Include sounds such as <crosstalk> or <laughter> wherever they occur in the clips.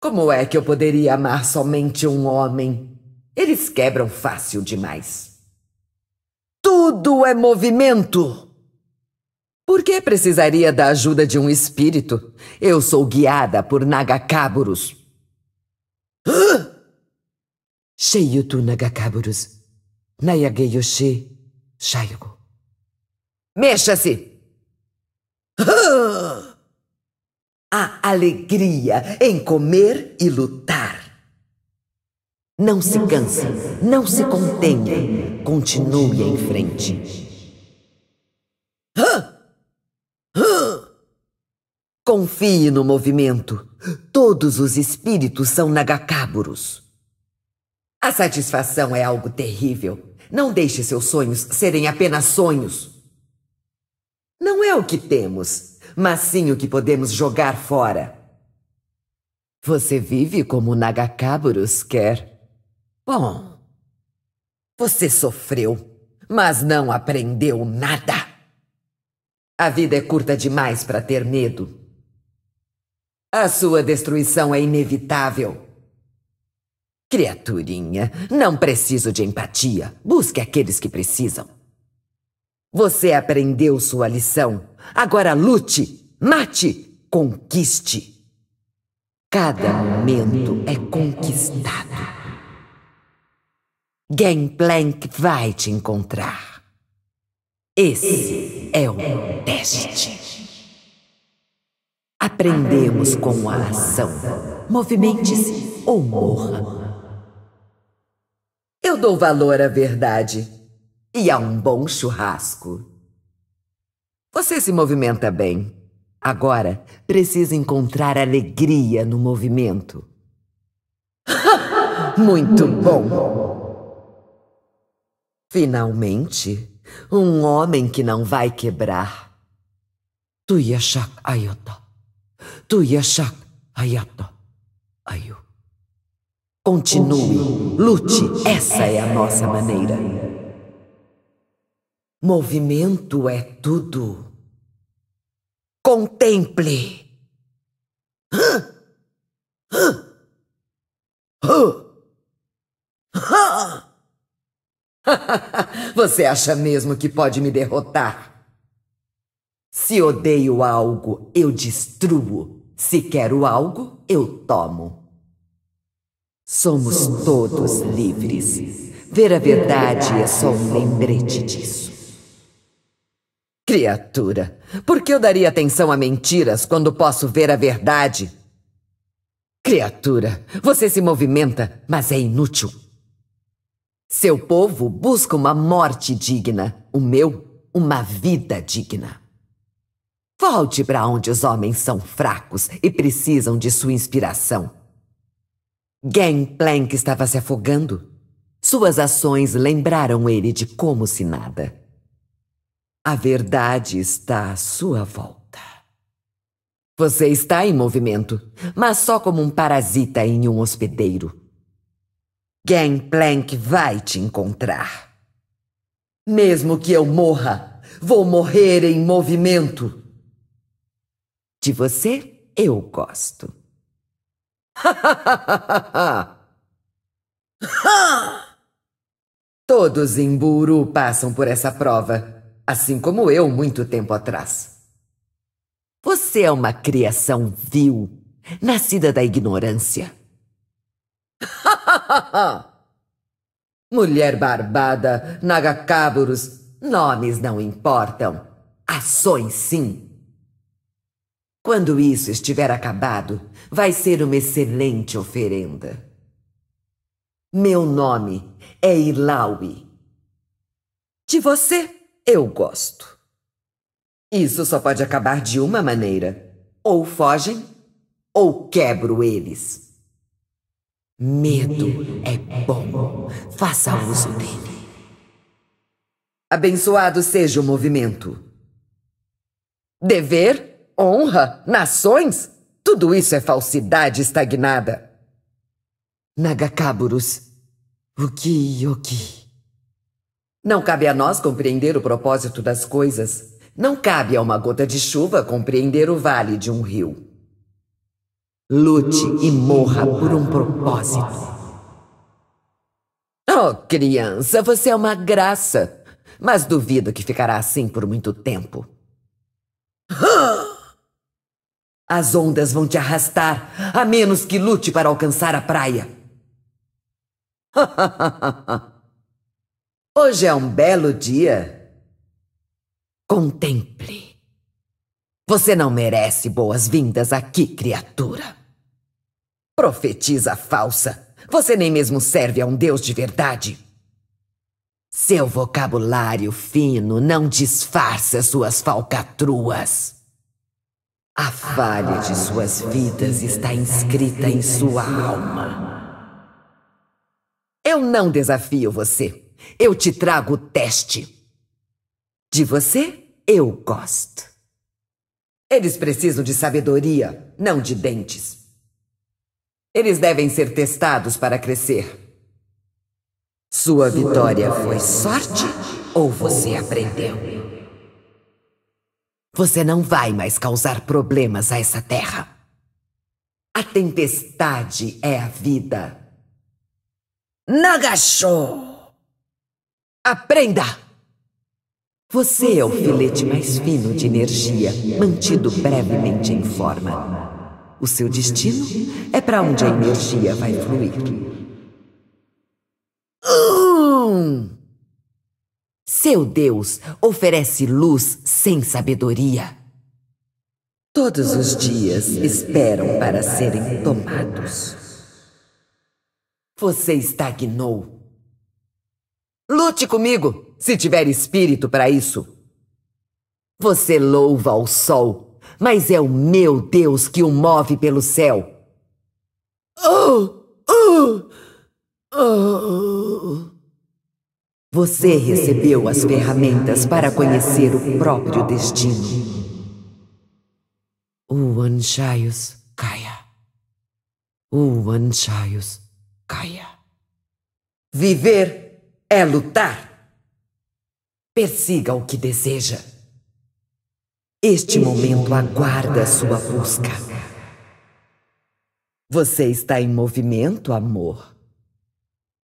Como é que eu poderia amar somente um homem? Eles quebram fácil demais. Tudo é movimento! Por que precisaria da ajuda de um espírito? Eu sou guiada por Nagakaburus. Cheio tu Nagakaburus. Nayageyoshi Shaigo. Mexa-se! Hã? alegria em comer e lutar. Não se canse, não se contenha, continue em frente. Confie no movimento. Todos os espíritos são nagacáburos. A satisfação é algo terrível. Não deixe seus sonhos serem apenas sonhos. Não é o que temos, mas sim o que podemos jogar fora. Você vive como Nagakaburus quer. Bom, você sofreu, mas não aprendeu nada. A vida é curta demais para ter medo. A sua destruição é inevitável. Criaturinha, não preciso de empatia. Busque aqueles que precisam. Você aprendeu sua lição. Agora lute, mate, conquiste. Cada momento é conquistado. Gangplank vai te encontrar. Esse é o teste. Aprendemos com a ação. Movimente-se ou morra. Eu dou valor à verdade e a um bom churrasco. Você se movimenta bem. Agora precisa encontrar alegria no movimento. <laughs> Muito bom! Finalmente, um homem que não vai quebrar. Tuyashak Ayota. yashak Ayota. Ayu. Continue, lute, essa é a nossa maneira. Movimento é tudo. Contemple. <laughs> Você acha mesmo que pode me derrotar? Se odeio algo, eu destruo. Se quero algo, eu tomo. Somos todos livres. Ver a verdade é só um lembrete disso. Criatura, por que eu daria atenção a mentiras quando posso ver a verdade? Criatura, você se movimenta, mas é inútil. Seu povo busca uma morte digna, o meu, uma vida digna. Volte para onde os homens são fracos e precisam de sua inspiração. Gangplank estava se afogando. Suas ações lembraram ele de como se nada. A verdade está à sua volta. Você está em movimento, mas só como um parasita em um hospedeiro. Gangplank vai te encontrar. Mesmo que eu morra, vou morrer em movimento. De você, eu gosto. <laughs> Todos em Buru passam por essa prova assim como eu muito tempo atrás. Você é uma criação vil, nascida da ignorância. <laughs> Mulher barbada, nagacaburos, nomes não importam, ações sim. Quando isso estiver acabado, vai ser uma excelente oferenda. Meu nome é Ilaui. De você? Eu gosto. Isso só pode acabar de uma maneira: ou fogem, ou quebro eles. Medo é bom, faça uso dele. Abençoado seja o movimento. Dever, honra, nações, tudo isso é falsidade estagnada. Nagakaburus, Ukiyoki. Não cabe a nós compreender o propósito das coisas. Não cabe a uma gota de chuva compreender o vale de um rio. Lute e morra por um propósito. Oh, criança, você é uma graça. Mas duvido que ficará assim por muito tempo. <gasps> As ondas vão te arrastar, a menos que lute para alcançar a praia. <laughs> Hoje é um belo dia. Contemple. Você não merece boas-vindas aqui, criatura. Profetiza falsa. Você nem mesmo serve a um Deus de verdade. Seu vocabulário fino não disfarça suas falcatruas. A falha de suas vidas está inscrita em sua alma. Eu não desafio você. Eu te trago o teste. De você, eu gosto. Eles precisam de sabedoria, não de dentes. Eles devem ser testados para crescer. Sua vitória foi sorte ou você aprendeu? Você não vai mais causar problemas a essa terra. A tempestade é a vida. Nagashou! Aprenda! É Você é o filete mais fino de energia, mantido brevemente em forma. O seu destino é para é onde a energia vai fluir. Seu Deus oferece luz sem sabedoria. Todos os dias esperam para serem tomados. Você estagnou. Lute comigo, se tiver espírito para isso. Você louva o sol, mas é o meu Deus que o move pelo céu. Oh! Oh! Oh! Você recebeu as ferramentas para conhecer o próprio destino. O Anchaios Kaya. O Anchaios Kaya. Viver é lutar. Persiga o que deseja. Este momento aguarda sua busca. Você está em movimento, amor.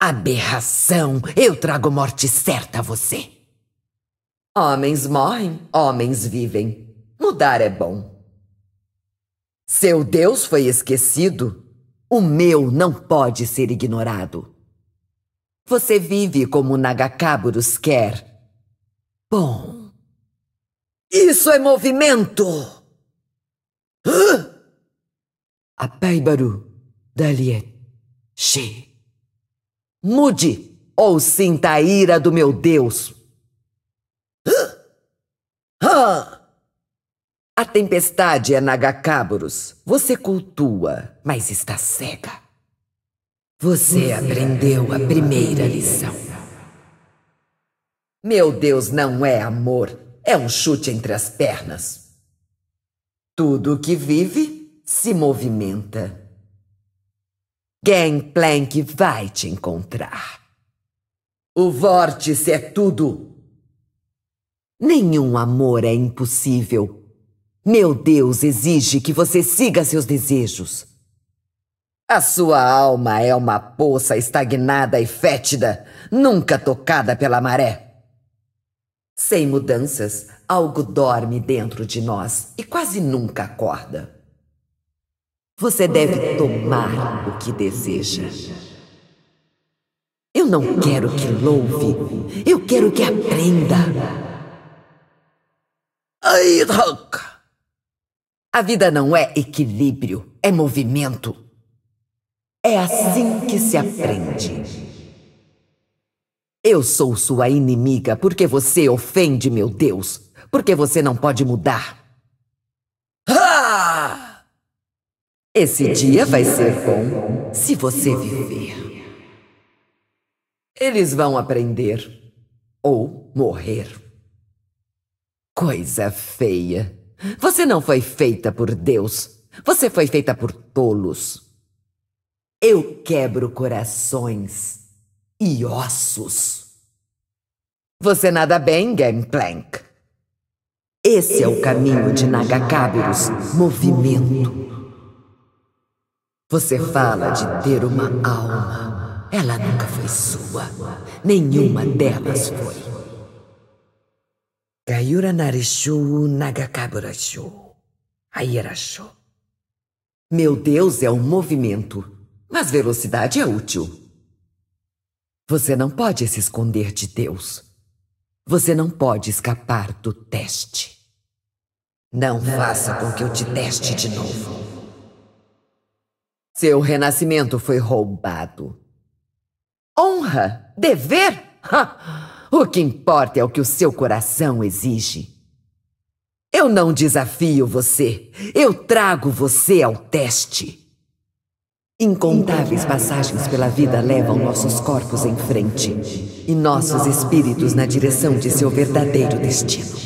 Aberração! Eu trago morte certa a você. Homens morrem, homens vivem. Mudar é bom. Seu Deus foi esquecido. O meu não pode ser ignorado. Você vive como Nagakaburus quer. Bom. Isso é movimento! Hã? Apaibaru, Daliet, She. É Mude ou sinta a ira do meu Deus. Hã? Hã? A tempestade é Nagakaburus. Você cultua, mas está cega. Você aprendeu a primeira lição. Meu Deus não é amor, é um chute entre as pernas. Tudo que vive se movimenta. Gangplank vai te encontrar. O vórtice é tudo. Nenhum amor é impossível. Meu Deus exige que você siga seus desejos. A sua alma é uma poça estagnada e fétida, nunca tocada pela maré. Sem mudanças, algo dorme dentro de nós e quase nunca acorda. Você deve tomar o que deseja. Eu não quero que louve, eu quero que aprenda. A vida não é equilíbrio, é movimento. É assim que se aprende. Eu sou sua inimiga porque você ofende meu Deus, porque você não pode mudar. Ah! Esse dia vai ser bom se você viver. Eles vão aprender ou morrer. Coisa feia. Você não foi feita por Deus. Você foi feita por tolos. Eu quebro corações e ossos. Você nada bem, Gameplank. Esse é o caminho de Nagakabiros, movimento. Você fala de ter uma alma. Ela nunca foi sua. Nenhuma delas foi. Gayura Narishu Nagakaburashu. Airashu. Meu Deus é um movimento mas velocidade é útil. Você não pode se esconder de Deus. Você não pode escapar do teste. Não faça com que eu te teste de novo. Seu renascimento foi roubado. Honra? Dever? Ha! O que importa é o que o seu coração exige. Eu não desafio você. Eu trago você ao teste. Incontáveis passagens pela vida levam nossos corpos em frente e nossos espíritos na direção de seu verdadeiro destino.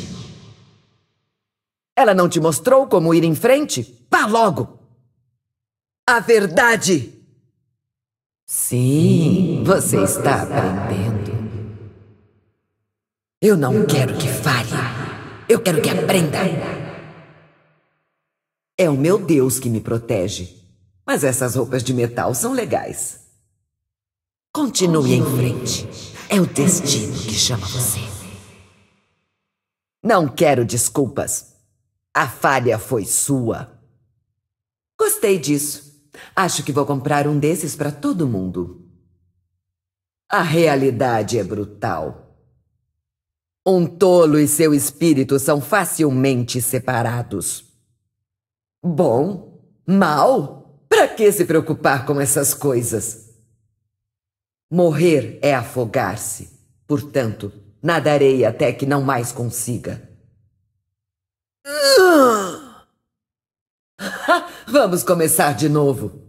Ela não te mostrou como ir em frente? Vá logo! A verdade! Sim, você está aprendendo. Eu não quero que fale. Eu quero que aprenda. É o meu Deus que me protege. Mas essas roupas de metal são legais. Continue em frente. É o destino que chama você. Não quero desculpas. A falha foi sua. Gostei disso. Acho que vou comprar um desses para todo mundo. A realidade é brutal. Um tolo e seu espírito são facilmente separados. Bom, mal para que se preocupar com essas coisas? Morrer é afogar-se. Portanto, nadarei até que não mais consiga. <laughs> Vamos começar de novo.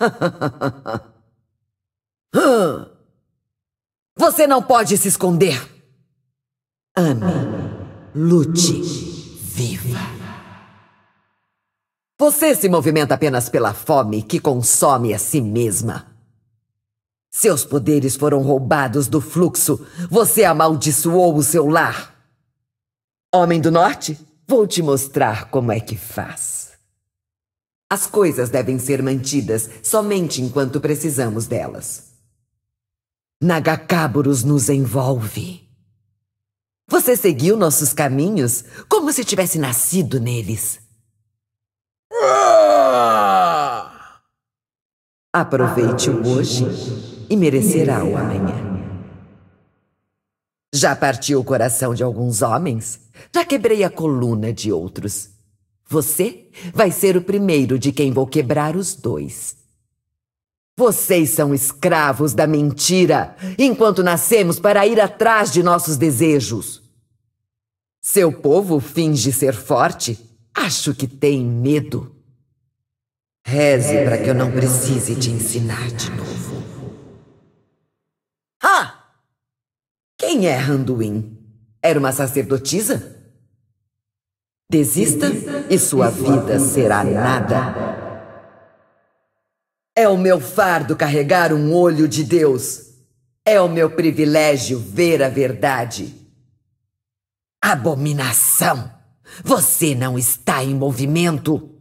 <laughs> Você não pode se esconder. Ame, lute, viva. Você se movimenta apenas pela fome que consome a si mesma. Seus poderes foram roubados do fluxo. Você amaldiçoou o seu lar. Homem do Norte, vou te mostrar como é que faz. As coisas devem ser mantidas somente enquanto precisamos delas. Nagakaburus nos envolve. Você seguiu nossos caminhos como se tivesse nascido neles. Aproveite o hoje e merecerá o amanhã. Já parti o coração de alguns homens, já quebrei a coluna de outros. Você vai ser o primeiro de quem vou quebrar os dois. Vocês são escravos da mentira, enquanto nascemos para ir atrás de nossos desejos. Seu povo finge ser forte, acho que tem medo. Reze para que eu não precise te ensinar de novo. Ah! Quem é Randuin? Era uma sacerdotisa? Desista e sua vida será nada. É o meu fardo carregar um olho de Deus. É o meu privilégio ver a verdade. Abominação! Você não está em movimento!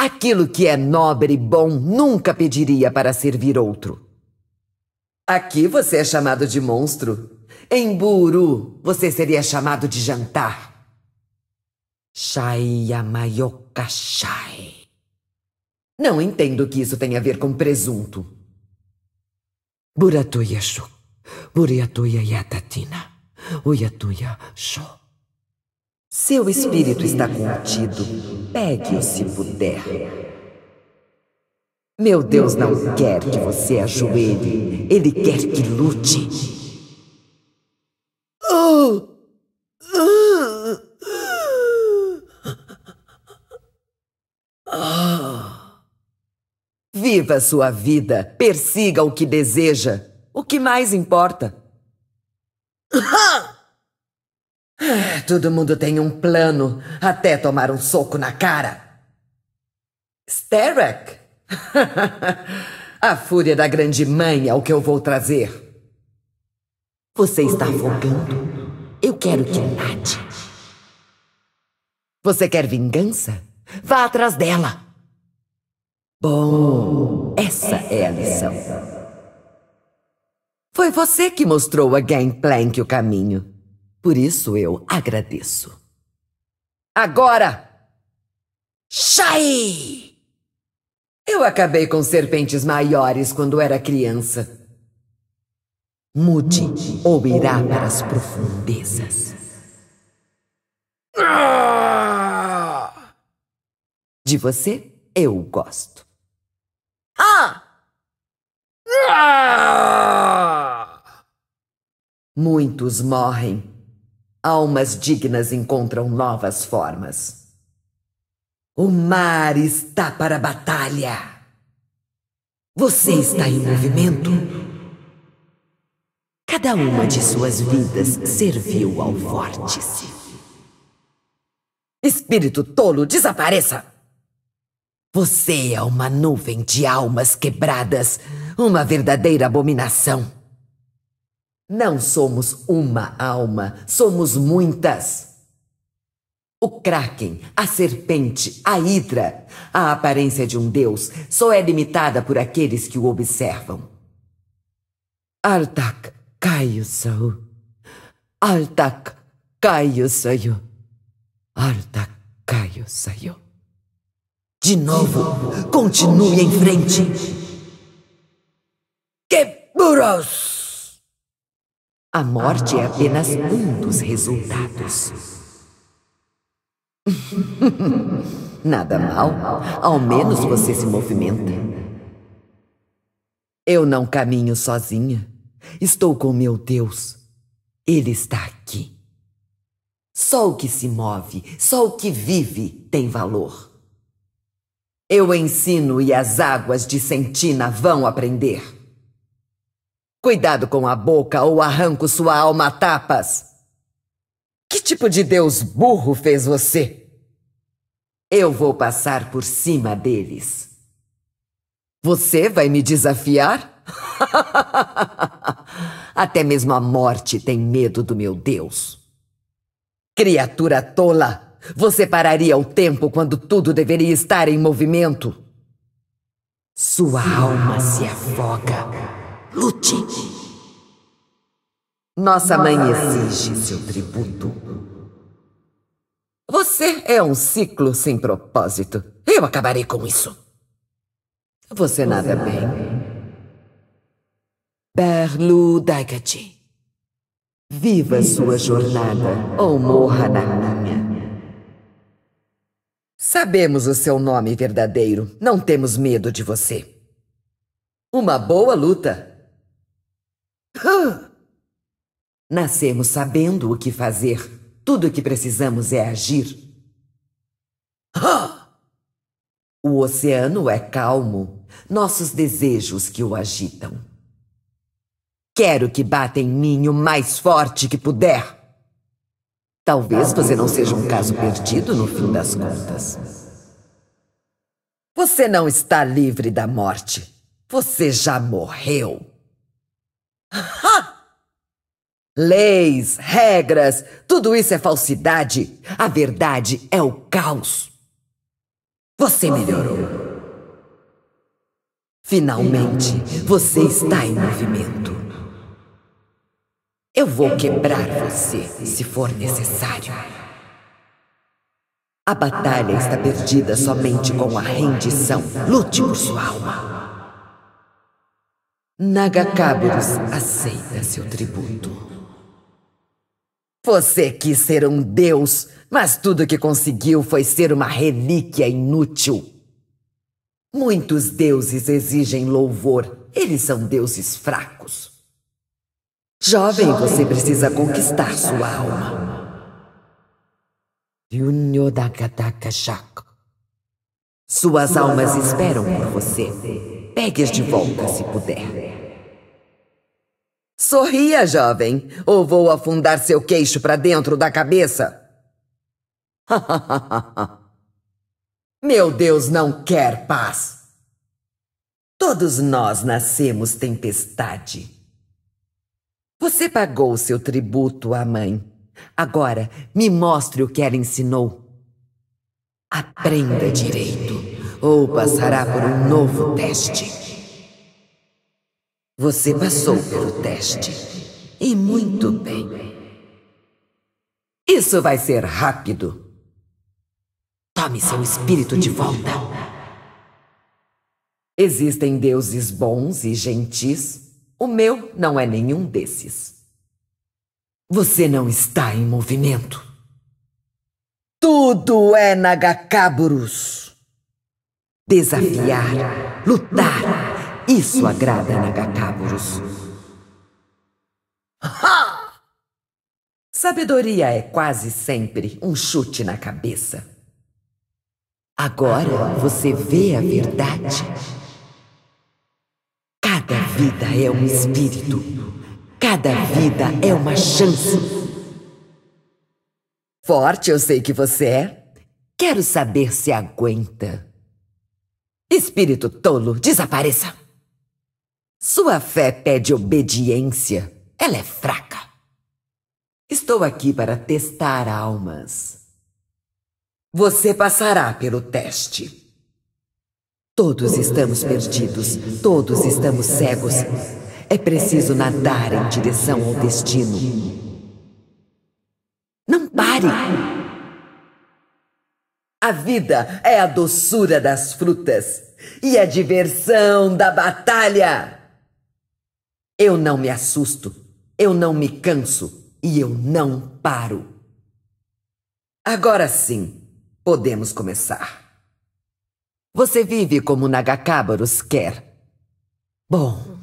Aquilo que é nobre e bom nunca pediria para servir outro. Aqui você é chamado de monstro. Em Buru, você seria chamado de jantar. Shaiyamayokashai. Não entendo que isso tem a ver com presunto. Buratuya shu. Buratuya yatatina. Uyatuya sho. Seu espírito está contido Pegue-o se puder. Meu Deus não quer que você ajoelhe. Ele quer que lute. Viva sua vida, persiga o que deseja. O que mais importa? Todo mundo tem um plano, até tomar um soco na cara. Sterak? <laughs> A fúria da grande mãe é o que eu vou trazer. Você está afogando? Eu quero que nade. Você quer vingança? Vá atrás dela. Bom, essa é a lição. Foi você que mostrou a Gangplank o caminho. Por isso eu agradeço. Agora! Shai! Eu acabei com serpentes maiores quando era criança. Mude, Mude ou irá para as profundezas. De você, eu gosto. ah! Muitos morrem almas dignas encontram novas formas. O mar está para a batalha. Você está em movimento. Cada uma de suas vidas serviu ao vórtice. Espírito tolo, desapareça! Você é uma nuvem de almas quebradas, uma verdadeira abominação. Não somos uma alma, somos muitas. O Kraken, a serpente, a hidra, a aparência de um deus só é limitada por aqueles que o observam. Artak Kaiusau. Artak Kaiusayu. Artak Kaiusayu. De novo, continue em frente. Keburos! A morte é apenas um dos resultados. <laughs> Nada mal. Ao menos você se movimenta. Eu não caminho sozinha. Estou com meu Deus. Ele está aqui. Só o que se move, só o que vive tem valor. Eu ensino e as águas de Sentina vão aprender. Cuidado com a boca ou arranco sua alma a tapas. Que tipo de Deus burro fez você? Eu vou passar por cima deles. Você vai me desafiar? <laughs> Até mesmo a morte tem medo do meu Deus. Criatura tola, você pararia o tempo quando tudo deveria estar em movimento. Sua alma se afoga. Lute! Nossa mãe exige seu tributo. Você é um ciclo sem propósito. Eu acabarei com isso. Você nada bem. Berlu Dagati. Viva sua jornada ou morra na minha. Sabemos o seu nome verdadeiro. Não temos medo de você. Uma boa luta. Nascemos sabendo o que fazer. Tudo o que precisamos é agir. O oceano é calmo, nossos desejos que o agitam. Quero que bata em mim o mais forte que puder. Talvez você não seja um caso perdido no fim das contas. Você não está livre da morte. Você já morreu. Leis, regras, tudo isso é falsidade. A verdade é o caos. Você melhorou. Finalmente, você está em movimento. Eu vou quebrar você se for necessário. A batalha está perdida somente com a rendição. Lute por sua alma. Nagacaberus aceita seu tributo. Você quis ser um deus, mas tudo que conseguiu foi ser uma relíquia inútil. Muitos deuses exigem louvor, eles são deuses fracos. Jovem, você precisa conquistar sua alma. Suas almas esperam por você. Pegue-as de volta se puder. Sorria, jovem, ou vou afundar seu queixo para dentro da cabeça. <laughs> Meu Deus não quer paz. Todos nós nascemos tempestade. Você pagou seu tributo à mãe. Agora me mostre o que ela ensinou. Aprenda direito ou passará por um novo teste. Você passou pelo teste. E muito bem. Isso vai ser rápido. Tome seu espírito de volta. Existem deuses bons e gentis. O meu não é nenhum desses. Você não está em movimento. Tudo é Nagakaburus. Desafiar, lutar, isso agrada Nagakaburos. Sabedoria é quase sempre um chute na cabeça. Agora você vê a verdade. Cada vida é um espírito. Cada vida é uma chance. Forte eu sei que você é. Quero saber se aguenta. Espírito tolo, desapareça! Sua fé pede obediência. Ela é fraca. Estou aqui para testar almas. Você passará pelo teste. Todos estamos perdidos, todos estamos cegos. É preciso nadar em direção ao destino. Não pare! A vida é a doçura das frutas e a diversão da batalha. Eu não me assusto, eu não me canso e eu não paro. Agora sim, podemos começar. Você vive como Nagakabaros quer. Bom.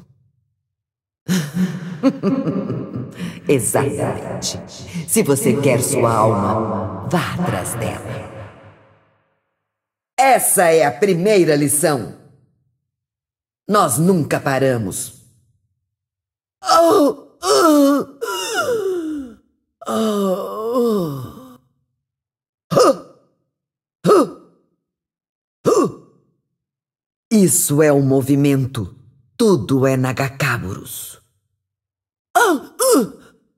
<laughs> Exatamente. Se você quer sua alma, vá atrás dela. Essa é a primeira lição. Nós nunca paramos. Oh, oh. Isso é um movimento. Tudo é Nagakaburus.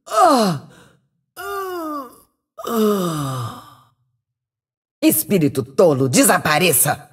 Ah! Espírito tolo, desapareça!